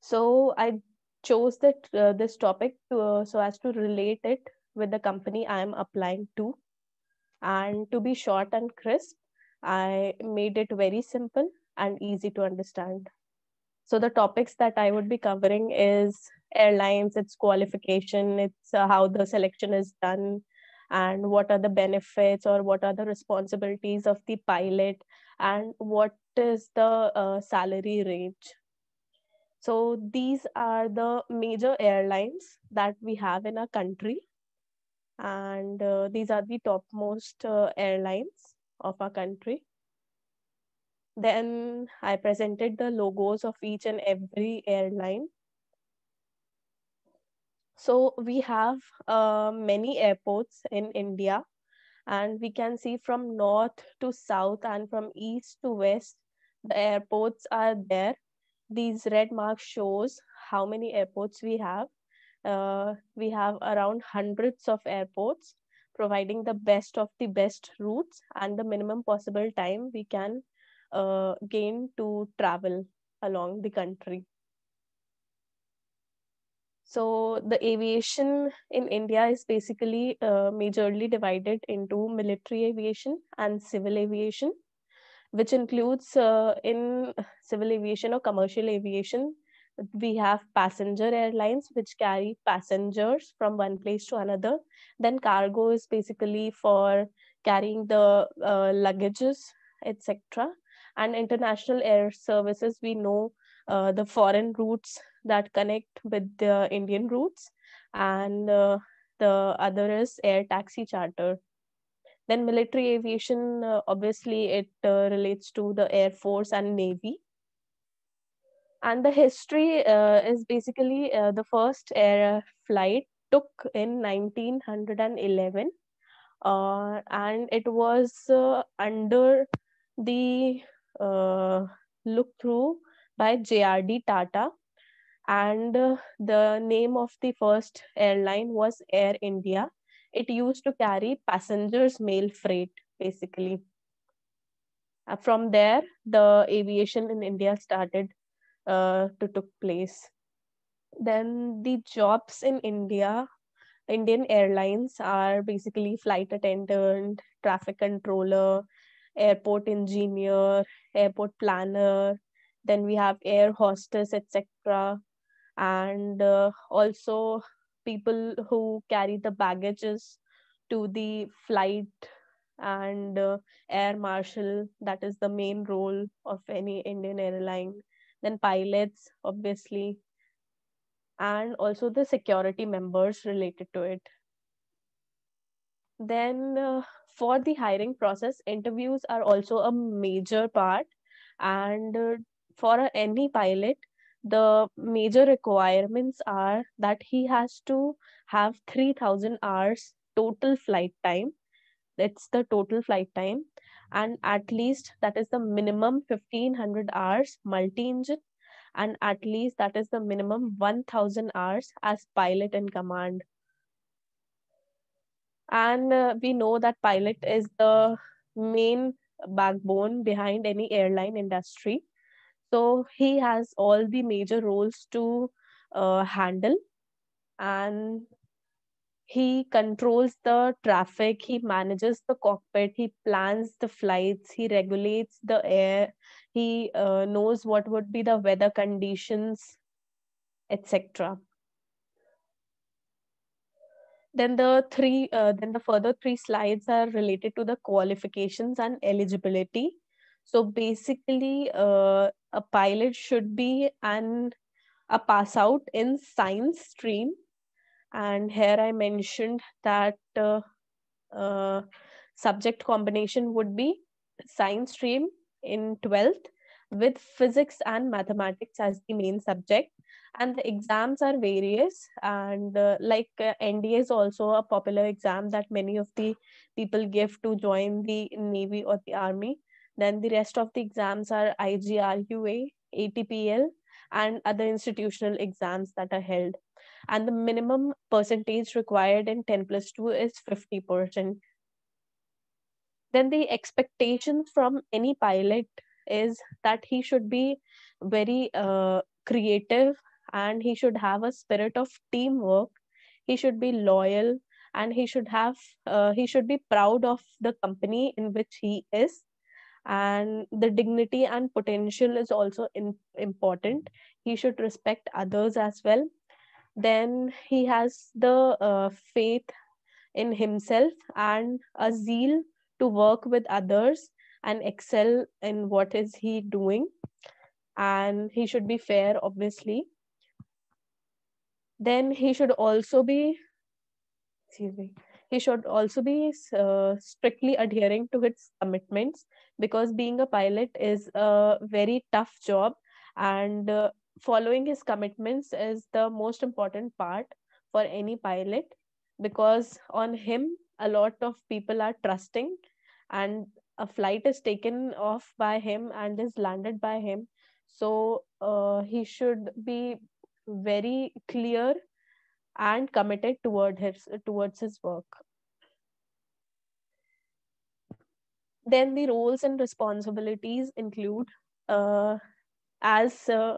So I chose that uh, this topic to, uh, so as to relate it with the company I am applying to. And to be short and crisp, I made it very simple and easy to understand. So the topics that I would be covering is airlines, its qualification, it's uh, how the selection is done, and what are the benefits or what are the responsibilities of the pilot, and what is the uh, salary range so these are the major airlines that we have in our country. And uh, these are the topmost uh, airlines of our country. Then I presented the logos of each and every airline. So we have uh, many airports in India and we can see from north to south and from east to west, the airports are there these red marks shows how many airports we have. Uh, we have around hundreds of airports providing the best of the best routes and the minimum possible time we can uh, gain to travel along the country. So the aviation in India is basically uh, majorly divided into military aviation and civil aviation which includes uh, in civil aviation or commercial aviation we have passenger airlines which carry passengers from one place to another then cargo is basically for carrying the uh, luggages etc and international air services we know uh, the foreign routes that connect with the indian routes and uh, the other is air taxi charter then military aviation, uh, obviously, it uh, relates to the Air Force and Navy. And the history uh, is basically uh, the first air uh, flight took in 1911. and it was under the look through by JRD Tata. And the name of the first airline was Air India it used to carry passengers mail freight basically uh, from there the aviation in india started uh, to took place then the jobs in india indian airlines are basically flight attendant traffic controller airport engineer airport planner then we have air hostess etc and uh, also people who carry the baggages to the flight and uh, air marshal that is the main role of any indian airline then pilots obviously and also the security members related to it then uh, for the hiring process interviews are also a major part and uh, for any pilot the major requirements are that he has to have 3000 hours total flight time that's the total flight time and at least that is the minimum 1500 hours multi engine and at least that is the minimum 1000 hours as pilot in command and uh, we know that pilot is the main backbone behind any airline industry so he has all the major roles to uh, handle and he controls the traffic, he manages the cockpit, he plans the flights, he regulates the air, he uh, knows what would be the weather conditions, etc. Then the three, uh, then the further three slides are related to the qualifications and eligibility. So basically, uh, a pilot should be an a pass out in science stream, and here I mentioned that uh, uh, subject combination would be science stream in twelfth with physics and mathematics as the main subject and the exams are various and uh, like uh, nda is also a popular exam that many of the people give to join the navy or the army then the rest of the exams are IGRUA, ATPL, and other institutional exams that are held. And the minimum percentage required in 10 plus 2 is 50%. Then the expectation from any pilot is that he should be very uh, creative and he should have a spirit of teamwork. He should be loyal and he should have uh, he should be proud of the company in which he is and the dignity and potential is also in, important he should respect others as well then he has the uh, faith in himself and a zeal to work with others and excel in what is he doing and he should be fair obviously then he should also be excuse me he should also be uh, strictly adhering to his commitments because being a pilot is a very tough job and uh, following his commitments is the most important part for any pilot because on him a lot of people are trusting and a flight is taken off by him and is landed by him so uh, he should be very clear and committed toward his towards his work then the roles and responsibilities include uh, as uh,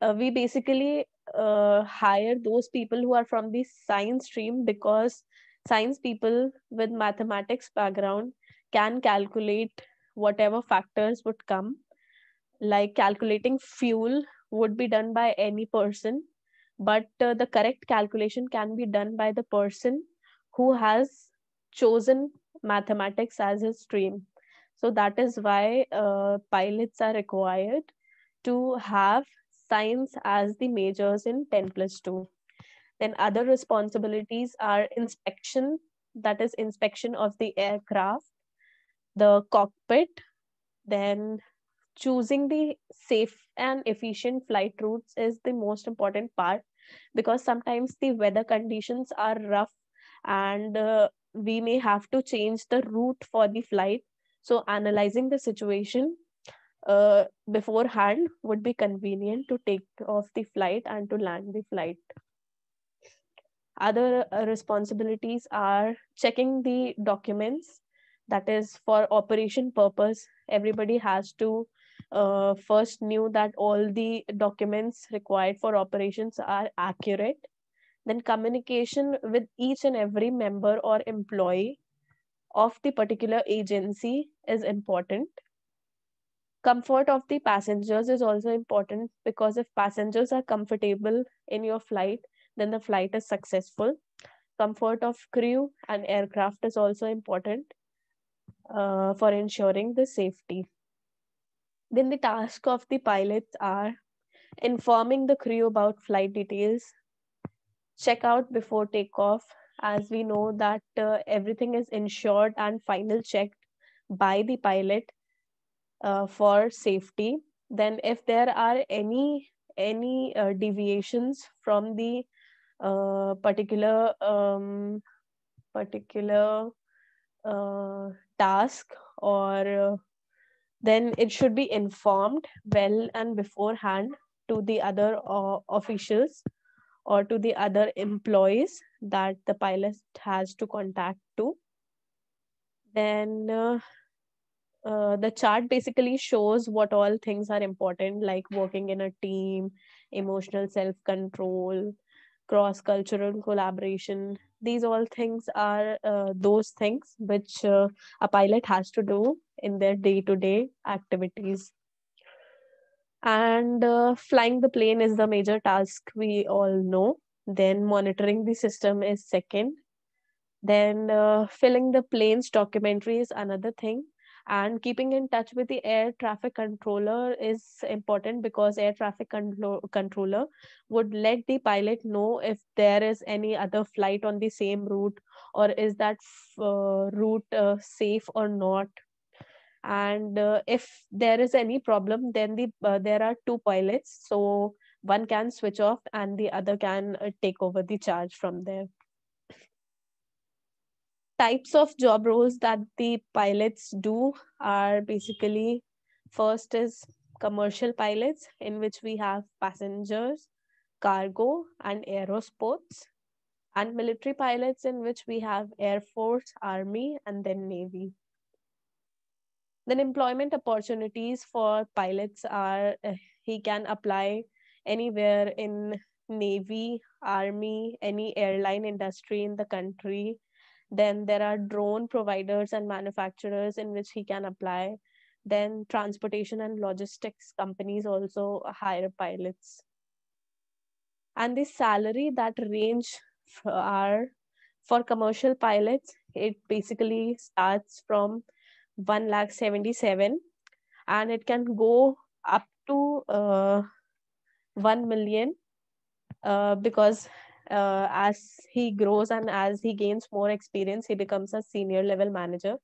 uh, we basically uh, hire those people who are from the science stream because science people with mathematics background can calculate whatever factors would come like calculating fuel would be done by any person but uh, the correct calculation can be done by the person who has chosen mathematics as his stream so that is why uh, pilots are required to have science as the majors in 10 plus 2. Then other responsibilities are inspection, that is inspection of the aircraft, the cockpit, then choosing the safe and efficient flight routes is the most important part because sometimes the weather conditions are rough and uh, we may have to change the route for the flight so analyzing the situation uh, beforehand would be convenient to take off the flight and to land the flight. Other uh, responsibilities are checking the documents. That is for operation purpose. Everybody has to uh, first knew that all the documents required for operations are accurate. Then communication with each and every member or employee of the particular agency is important. Comfort of the passengers is also important because if passengers are comfortable in your flight, then the flight is successful. Comfort of crew and aircraft is also important uh, for ensuring the safety. Then the task of the pilots are informing the crew about flight details, check out before takeoff, as we know that uh, everything is insured and final checked by the pilot uh, for safety then if there are any any uh, deviations from the uh, particular um, particular uh, task or uh, then it should be informed well and beforehand to the other officials or to the other employees that the pilot has to contact to. Then uh, uh, the chart basically shows what all things are important, like working in a team, emotional self control, cross cultural collaboration. These all things are uh, those things which uh, a pilot has to do in their day to day activities and uh, flying the plane is the major task we all know then monitoring the system is second then uh, filling the plane's documentary is another thing and keeping in touch with the air traffic controller is important because air traffic con- controller would let the pilot know if there is any other flight on the same route or is that f- uh, route uh, safe or not and uh, if there is any problem then the uh, there are two pilots so one can switch off and the other can uh, take over the charge from there types of job roles that the pilots do are basically first is commercial pilots in which we have passengers cargo and aerosports and military pilots in which we have air force army and then navy then employment opportunities for pilots are eh, he can apply anywhere in navy, army, any airline industry in the country. Then there are drone providers and manufacturers in which he can apply. Then transportation and logistics companies also hire pilots. And the salary that range are for commercial pilots, it basically starts from one lakh seventy seven, and it can go up to uh, one million uh, because uh, as he grows and as he gains more experience, he becomes a senior level manager.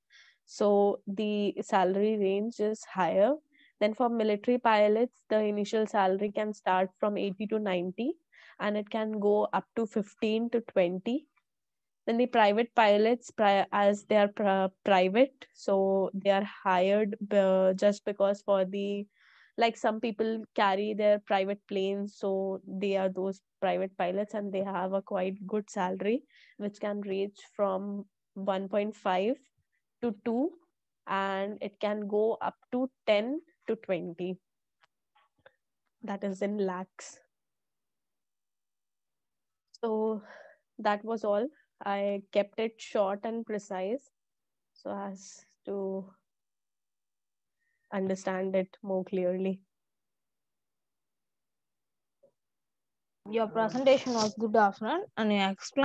So the salary range is higher. Then for military pilots, the initial salary can start from 80 to 90 and it can go up to 15 to 20 then the private pilots as they are private so they are hired just because for the like some people carry their private planes so they are those private pilots and they have a quite good salary which can range from 1.5 to 2 and it can go up to 10 to 20 that is in lakhs so that was all I kept it short and precise so as to understand it more clearly. Your presentation was good, afternoon, and you explained.